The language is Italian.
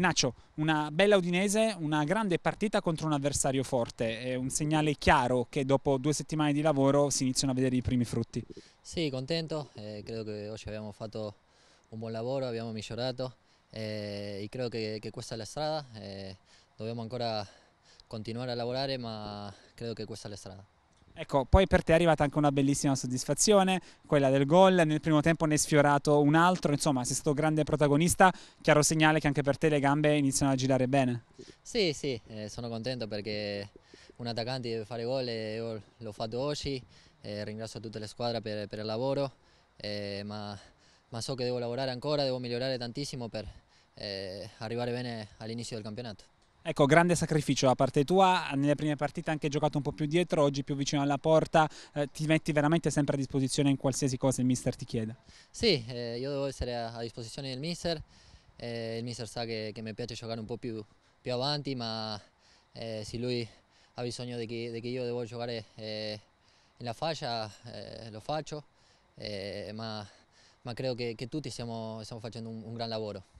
Nacho, una bella Udinese, una grande partita contro un avversario forte, è un segnale chiaro che dopo due settimane di lavoro si iniziano a vedere i primi frutti. Sì, contento, eh, credo che oggi abbiamo fatto un buon lavoro, abbiamo migliorato eh, e credo che, che, questa è la strada, eh, dobbiamo ancora continuare a lavorare ma credo che questa è la strada. Ecco, poi per te è arrivata anche una bellissima soddisfazione, quella del gol, nel primo tempo ne è sfiorato un altro, insomma sei stato grande protagonista, chiaro segnale che anche per te le gambe iniziano a girare bene. Sì, sì, eh, sono contento perché un attaccante deve fare gol e io l'ho fatto oggi, eh, ringrazio tutta la squadra per, per il lavoro, eh, ma, ma, so che devo lavorare ancora, devo migliorare tantissimo per eh, arrivare bene all'inizio del campionato. Ecco, grande sacrificio da parte tua, nelle prime partite anche giocato un po' più dietro, oggi più vicino alla porta, eh, ti metti veramente sempre a disposizione in qualsiasi cosa il mister ti chiede? Sì, eh, io devo essere a, a disposizione del mister, eh, il mister sa che, che, mi piace giocare un po' più, più avanti, ma eh, se lui ha bisogno che, io devo giocare eh, nella fascia eh, lo faccio, ma, ma, credo che, che tutti stiamo, stiamo facendo un, un gran lavoro.